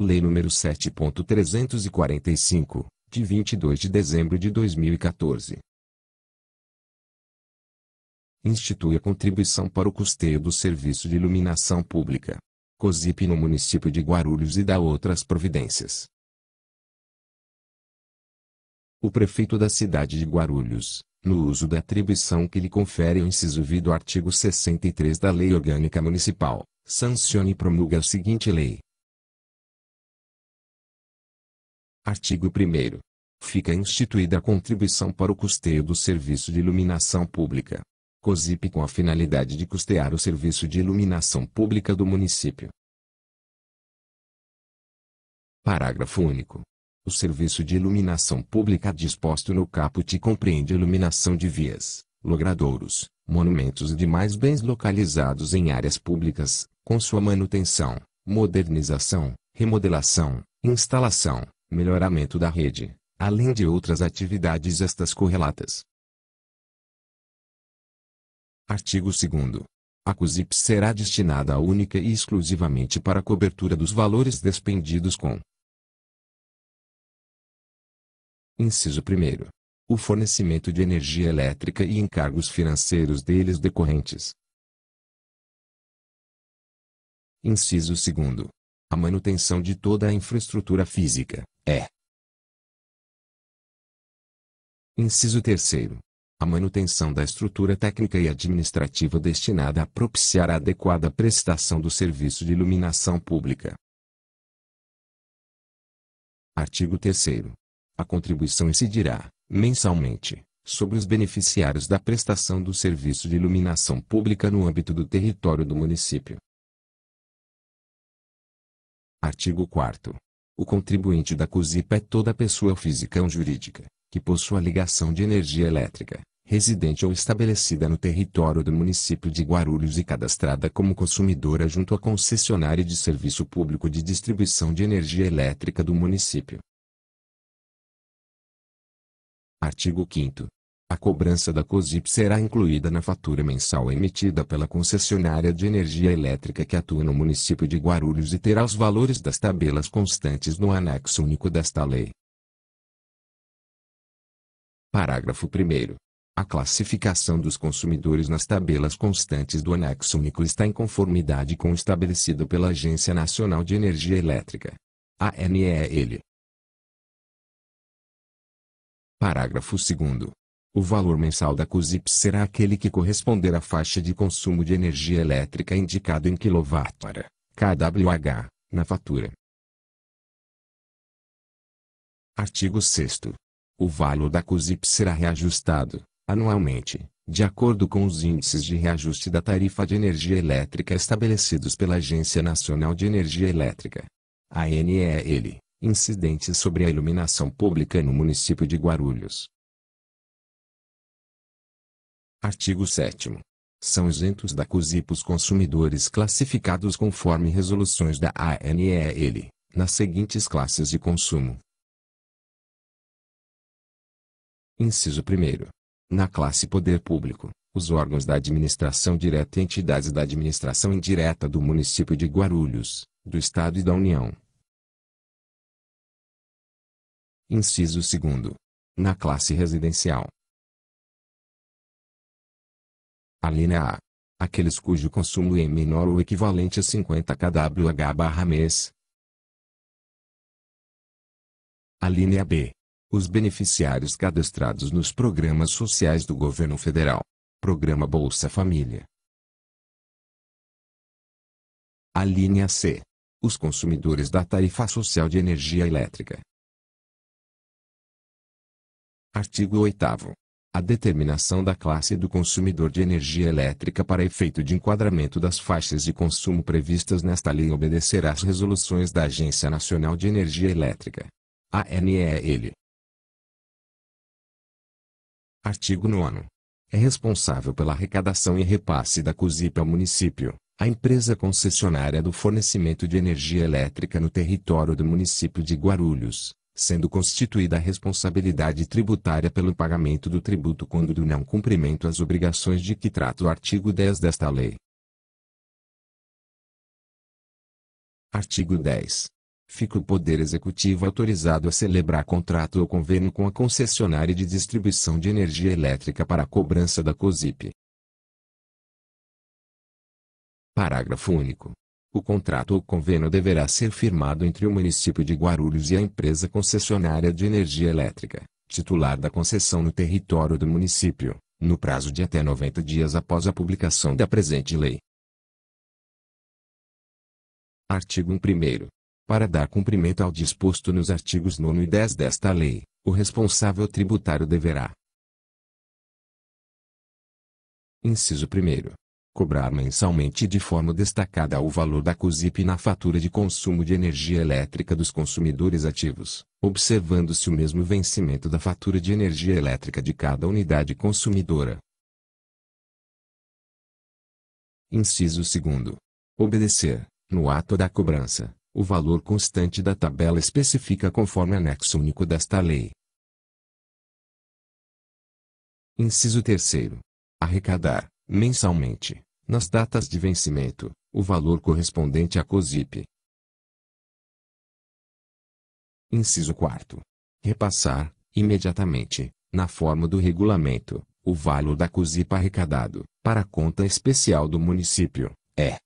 Lei nº 7.345, de 22 de dezembro de 2014. Institui a contribuição para o custeio do serviço de iluminação pública. COSIP no município de Guarulhos e dá outras providências. O prefeito da cidade de Guarulhos, no uso da atribuição que lhe confere o inciso V do artigo 63 da Lei Orgânica Municipal, sanciona e promulga a seguinte lei Artigo 1 Fica instituída a contribuição para o custeio do serviço de iluminação pública. COSIP com a finalidade de custear o serviço de iluminação pública do município. Parágrafo único. O serviço de iluminação pública disposto no caput compreende iluminação de vias, logradouros, monumentos e demais bens localizados em áreas públicas, com sua manutenção, modernização, remodelação, instalação, melhoramento da rede, além de outras atividades estas correlatas. Artigo 2 a CUSIP será destinada única e exclusivamente para a cobertura dos valores despendidos com Inciso 1. O fornecimento de energia elétrica e encargos financeiros deles decorrentes. Inciso 2 a manutenção de toda a infraestrutura física, é. Inciso 3. A manutenção da estrutura técnica e administrativa destinada a propiciar a adequada prestação do serviço de iluminação pública. Artigo 3. A contribuição incidirá, mensalmente, sobre os beneficiários da prestação do serviço de iluminação pública no âmbito do território do município. Artigo 4 O contribuinte da Cusip é toda pessoa física ou jurídica, que possua ligação de energia elétrica, residente ou estabelecida no território do município de Guarulhos e cadastrada como consumidora junto à concessionária de serviço público de distribuição de energia elétrica do município. Artigo 5 a cobrança da COSIP será incluída na fatura mensal emitida pela concessionária de energia elétrica que atua no município de Guarulhos e terá os valores das tabelas constantes no anexo único desta lei. Parágrafo 1 A classificação dos consumidores nas tabelas constantes do anexo único está em conformidade com o estabelecido pela Agência Nacional de Energia Elétrica. ANEEL. Parágrafo 2 o valor mensal da CUSIP será aquele que corresponder à faixa de consumo de energia elétrica indicado em kWh, kWh, na fatura. Artigo 6 O valor da CUSIP será reajustado, anualmente, de acordo com os índices de reajuste da tarifa de energia elétrica estabelecidos pela Agência Nacional de Energia Elétrica. ANEEL, incidentes sobre a iluminação pública no município de Guarulhos. Artigo 7 são isentos da CUSIP os consumidores classificados conforme resoluções da ANEL, nas seguintes classes de consumo. Inciso 1. Na classe Poder Público, os órgãos da administração direta e entidades da administração indireta do município de Guarulhos, do Estado e da União. Inciso 2. Na classe Residencial, a linha né? A. Aqueles cujo consumo é menor ou equivalente a 50 kWh mês. A linha né? B. Os beneficiários cadastrados nos programas sociais do governo federal. Programa Bolsa Família. A linha né? C. Os consumidores da tarifa social de energia elétrica. Artigo 8 a determinação da classe do consumidor de energia elétrica para efeito de enquadramento das faixas de consumo previstas nesta lei obedecerá às resoluções da Agência Nacional de Energia Elétrica. ANEEL. Artigo 9. É responsável pela arrecadação e repasse da CUSIP ao município, a empresa concessionária do fornecimento de energia elétrica no território do município de Guarulhos, sendo constituída a responsabilidade tributária pelo pagamento do tributo quando do não cumprimento às obrigações de que trata o artigo 10 desta lei. Artigo 10. Fica o Poder Executivo autorizado a celebrar contrato ou convênio com a concessionária de distribuição de energia elétrica para a cobrança da COSIP. Parágrafo único. O contrato ou convênio deverá ser firmado entre o município de Guarulhos e a empresa concessionária de energia elétrica, titular da concessão no território do município, no prazo de até 90 dias após a publicação da presente lei. Artigo 1 Para dar cumprimento ao disposto nos artigos 9 e 10 desta lei, o responsável tributário deverá Inciso 1 cobrar mensalmente de forma destacada o valor da Cusip na fatura de consumo de energia elétrica dos consumidores ativos, observando-se o mesmo vencimento da fatura de energia elétrica de cada unidade consumidora. Inciso 2. Obedecer, no ato da cobrança, o valor constante da tabela especifica conforme anexo único desta lei. Inciso 3. Arrecadar, mensalmente, nas datas de vencimento, o valor correspondente à COSIP. Inciso 4. Repassar, imediatamente, na forma do regulamento, o valor da COSIP arrecadado, para a conta especial do município, é.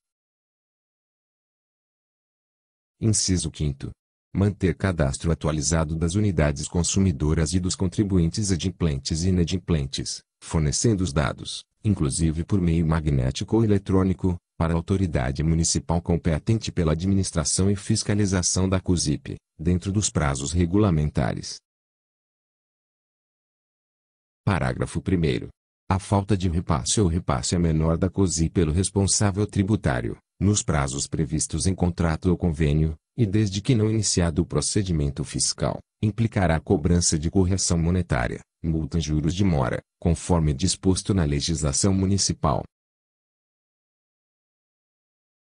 Inciso 5. Manter cadastro atualizado das unidades consumidoras e dos contribuintes adimplentes e inadimplentes, fornecendo os dados, inclusive por meio magnético ou eletrônico, para a autoridade municipal competente pela administração e fiscalização da CUSIP, dentro dos prazos regulamentares. Parágrafo 1. A falta de repasse ou repasse é menor da COSI pelo responsável tributário, nos prazos previstos em contrato ou convênio, e desde que não iniciado o procedimento fiscal, implicará cobrança de correção monetária, multa juros de mora, conforme disposto na legislação municipal.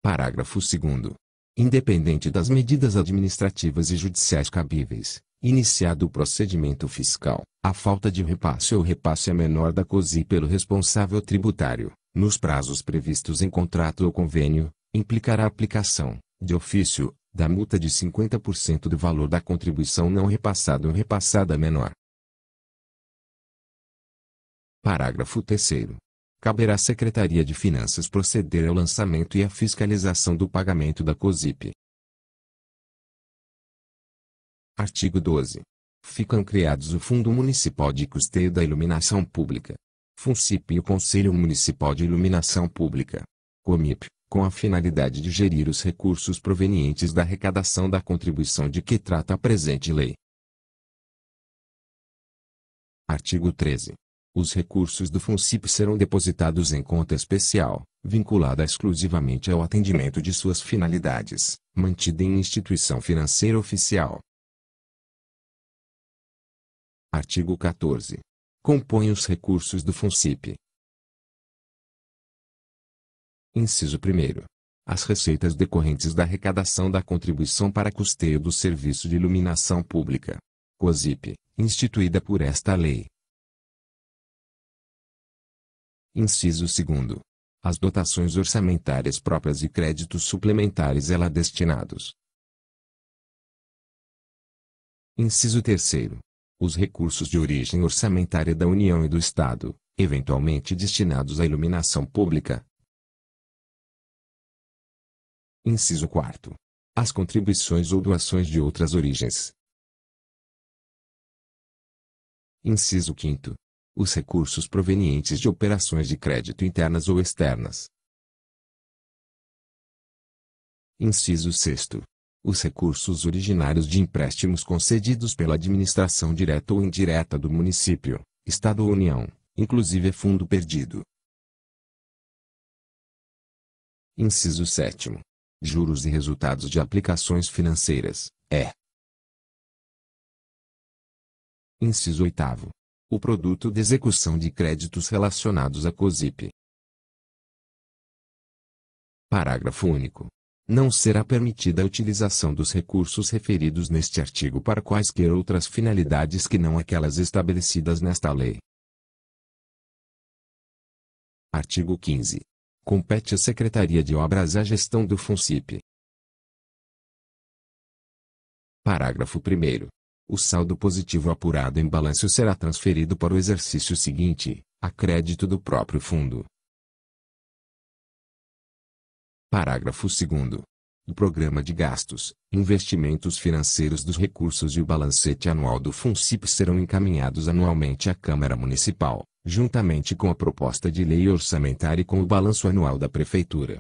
Parágrafo 2 Independente das medidas administrativas e judiciais cabíveis, iniciado o procedimento fiscal, a falta de repasse ou repasse é menor da COSI pelo responsável tributário, nos prazos previstos em contrato ou convênio, implicará a aplicação, de ofício, da multa de 50% do valor da contribuição não repassada ou repassada menor, Parágrafo 3 Caberá à Secretaria de Finanças proceder ao lançamento e à fiscalização do pagamento da COSIP. Artigo 12. Ficam criados o Fundo Municipal de Custeio da Iluminação Pública, FUNCIP e o Conselho Municipal de Iluminação Pública, COMIP, com a finalidade de gerir os recursos provenientes da arrecadação da contribuição de que trata a presente lei. Artigo 13. Os recursos do FUNCIP serão depositados em conta especial, vinculada exclusivamente ao atendimento de suas finalidades, mantida em instituição financeira oficial. Artigo 14. Compõe os recursos do FUNCIP. Inciso 1. As receitas decorrentes da arrecadação da contribuição para custeio do Serviço de Iluminação Pública, COSIP, instituída por esta lei, Inciso segundo. As dotações orçamentárias próprias e créditos suplementares ela destinados. Inciso terceiro. Os recursos de origem orçamentária da União e do Estado, eventualmente destinados à iluminação pública. Inciso 4. As contribuições ou doações de outras origens. Inciso 5 os recursos provenientes de operações de crédito internas ou externas. Inciso 6. Os recursos originários de empréstimos concedidos pela administração direta ou indireta do município, Estado ou União, inclusive é fundo perdido. Inciso 7. Juros e resultados de aplicações financeiras, é. Inciso 8 o produto de execução de créditos relacionados à COSIP. Parágrafo único. Não será permitida a utilização dos recursos referidos neste artigo para quaisquer outras finalidades que não aquelas estabelecidas nesta lei. Artigo 15. Compete à Secretaria de Obras a gestão do FUNCIP. Parágrafo 1. O saldo positivo apurado em balanço será transferido para o exercício seguinte, a crédito do próprio fundo. Parágrafo 2. O programa de gastos, investimentos financeiros dos recursos e o balancete anual do FUNCIP serão encaminhados anualmente à Câmara Municipal, juntamente com a proposta de lei orçamentária e com o balanço anual da Prefeitura.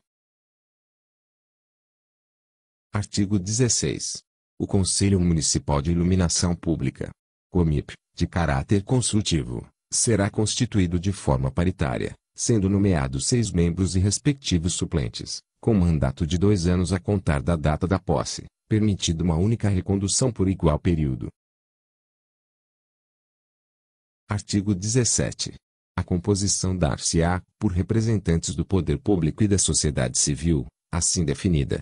Artigo 16 o Conselho Municipal de Iluminação Pública, COMIP, de caráter consultivo, será constituído de forma paritária, sendo nomeados seis membros e respectivos suplentes, com mandato de dois anos a contar da data da posse, permitido uma única recondução por igual período. Artigo 17. A composição dar-se-á, por representantes do poder público e da sociedade civil, assim definida,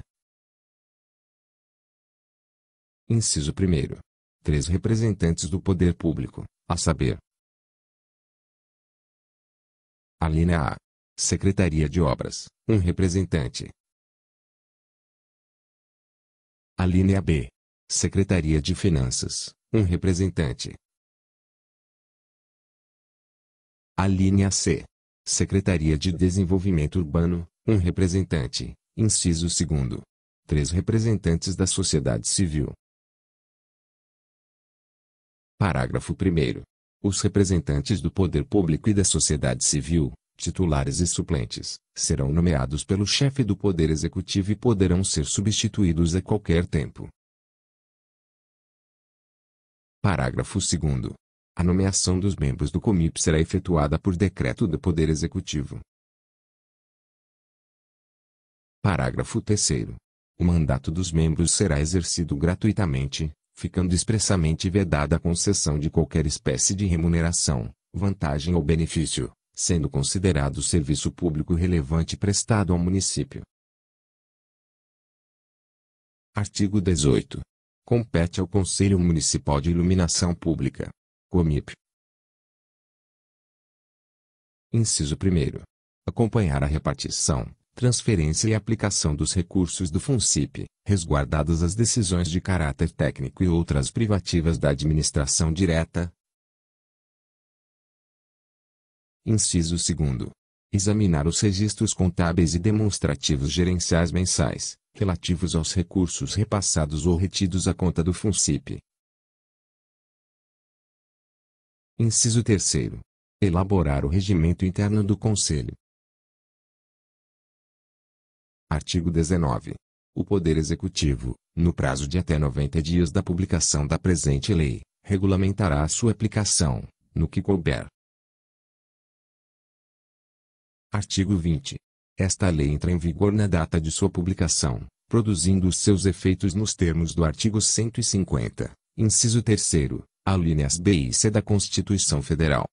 Inciso 1. Três representantes do poder público, a saber. Alínea A. Secretaria de Obras, um representante. Alínea B. Secretaria de Finanças, um representante. Alínea C. Secretaria de Desenvolvimento Urbano, um representante, inciso 2. Três representantes da sociedade civil, Parágrafo 1. Os representantes do poder público e da sociedade civil, titulares e suplentes, serão nomeados pelo chefe do Poder Executivo e poderão ser substituídos a qualquer tempo. Parágrafo 2. A nomeação dos membros do COMIP será efetuada por decreto do Poder Executivo. Parágrafo 3. O mandato dos membros será exercido gratuitamente, ficando expressamente vedada a concessão de qualquer espécie de remuneração, vantagem ou benefício, sendo considerado serviço público relevante prestado ao município. Artigo 18. Compete ao Conselho Municipal de Iluminação Pública, COMIP. Inciso 1. Acompanhar a repartição, transferência e aplicação dos recursos do FUNCIP, resguardadas as decisões de caráter técnico e outras privativas da administração direta. Inciso 2. Examinar os registros contábeis e demonstrativos gerenciais mensais, relativos aos recursos repassados ou retidos à conta do FUNCIP. Inciso 3. Elaborar o regimento interno do Conselho, Artigo 19. O Poder Executivo, no prazo de até 90 dias da publicação da presente lei, regulamentará sua aplicação, no que couber. Artigo 20. Esta lei entra em vigor na data de sua publicação, produzindo os seus efeitos nos termos do artigo 150, inciso 3, alíneas B e C da Constituição Federal.